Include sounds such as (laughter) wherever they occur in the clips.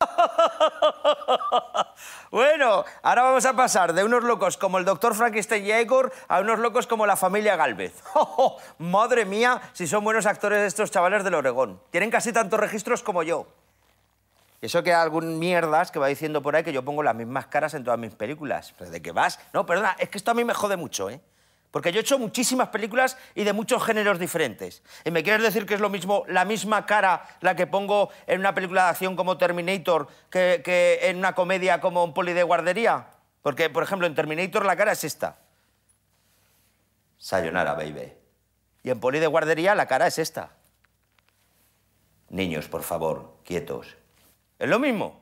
(laughs) Bueno, ahora vamos a pasar de unos locos como el doctor Frankenstein y a unos locos como la familia Galvez. ¡Oh, (laughs) Madre mía, si son buenos actores estos chavales del Oregón. Tienen casi tantos registros como yo. eso que hay algún mierdas que va diciendo por ahí que yo pongo las mismas caras en todas mis películas. ¿De qué vas? No, perdona, es que esto a mí me jode mucho, ¿eh? Porque yo he hecho muchísimas películas y de muchos géneros diferentes. ¿Y me quieres decir que es lo mismo, la misma cara la que pongo en una película de acción como Terminator que, en una comedia como Un poli de guardería? Porque, por ejemplo, en Terminator la cara es esta. Sayonara, baby. Y en poli de guardería la cara es esta. Niños, por favor, quietos. Es lo mismo.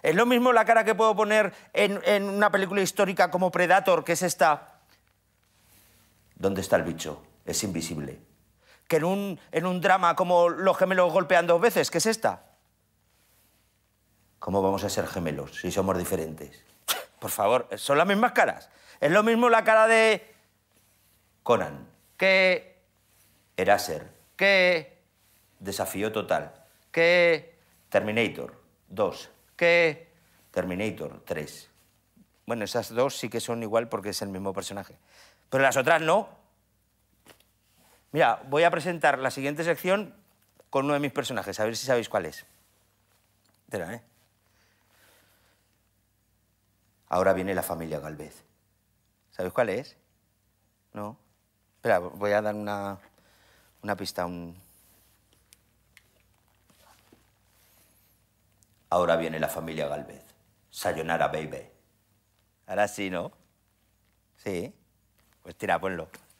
Es lo mismo la cara que puedo poner en una película histórica como Predator, que es esta ¿Dónde está el bicho? Es invisible. Que en un, en un drama como los gemelos golpean dos veces, ¿qué es esta? ¿Cómo vamos a ser gemelos si somos diferentes? (laughs) Por favor, son las mismas caras. Es lo mismo la cara de Conan que Eraser que Desafío Total que Terminator 2 que Terminator 3. Bueno, esas dos sí que son igual porque es el mismo personaje pero las otras no. Mira, voy a presentar la siguiente sección con uno de mis personajes, a ver si sabéis cuál es. Espera, ¿eh? Ahora viene la familia Galvez. ¿Sabéis cuál es? No. Espera, voy a dar una, pista. Un... Ahora viene la familia Galvez. Sayonara, baby. Ahora sí, ¿no? Sí. Pues tira, ponlo.